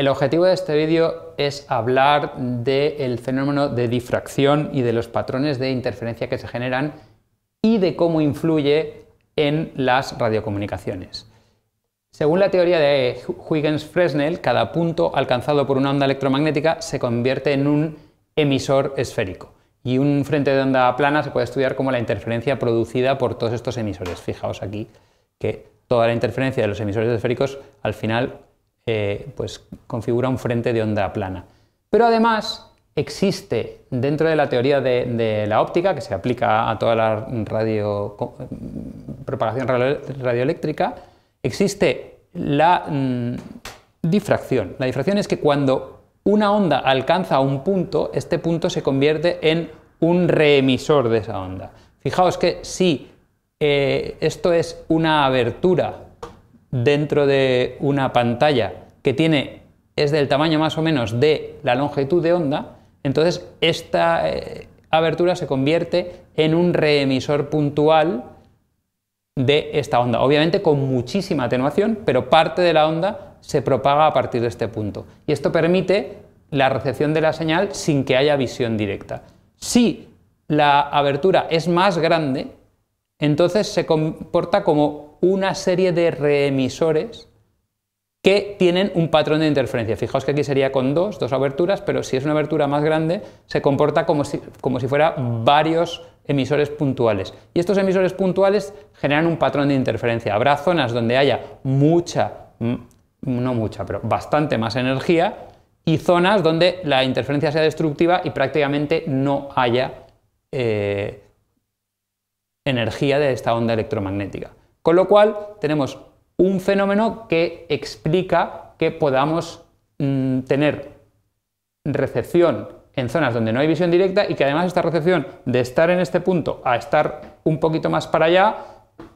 El objetivo de este vídeo es hablar del fenómeno de difracción y de los patrones de interferencia que se generan y de cómo influye en las radiocomunicaciones. Según la teoría de Huygens-Fresnel, cada punto alcanzado por una onda electromagnética se convierte en un emisor esférico. Y un frente de onda plana se puede estudiar como la interferencia producida por todos estos emisores. Fijaos aquí que toda la interferencia de los emisores esféricos al final pues configura un frente de onda plana. Pero además existe dentro de la teoría de, la óptica, que se aplica a toda la radio, mm, propagación radioeléctrica, existe la mm, difracción. La difracción es que cuando una onda alcanza un punto, este punto se convierte en un reemisor de esa onda. Fijaos que si eh, esto es una abertura dentro de una pantalla que tiene, es del tamaño más o menos de la longitud de onda, entonces esta eh, abertura se convierte en un reemisor puntual de esta onda. Obviamente con muchísima atenuación, pero parte de la onda se propaga a partir de este punto. Y esto permite la recepción de la señal sin que haya visión directa. Si la abertura es más grande, entonces se comporta como una serie de reemisores que tienen un patrón de interferencia. Fijaos que aquí sería con dos, dos aberturas, pero si es una abertura más grande, se comporta como si, como si fuera varios emisores puntuales. Y estos emisores puntuales generan un patrón de interferencia. Habrá zonas donde haya mucha, no mucha, pero bastante más energía, y zonas donde la interferencia sea destructiva y prácticamente no haya eh, energía de esta onda electromagnética. Con lo cual tenemos un fenómeno que explica que podamos mm, tener recepción en zonas donde no hay visión directa y que además esta recepción de estar en este punto a estar un poquito más para allá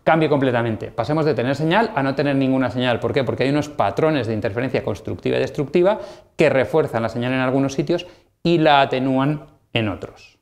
cambie completamente. Pasemos de tener señal a no tener ninguna señal. ¿Por qué? Porque hay unos patrones de interferencia constructiva y destructiva que refuerzan la señal en algunos sitios y la atenúan en otros.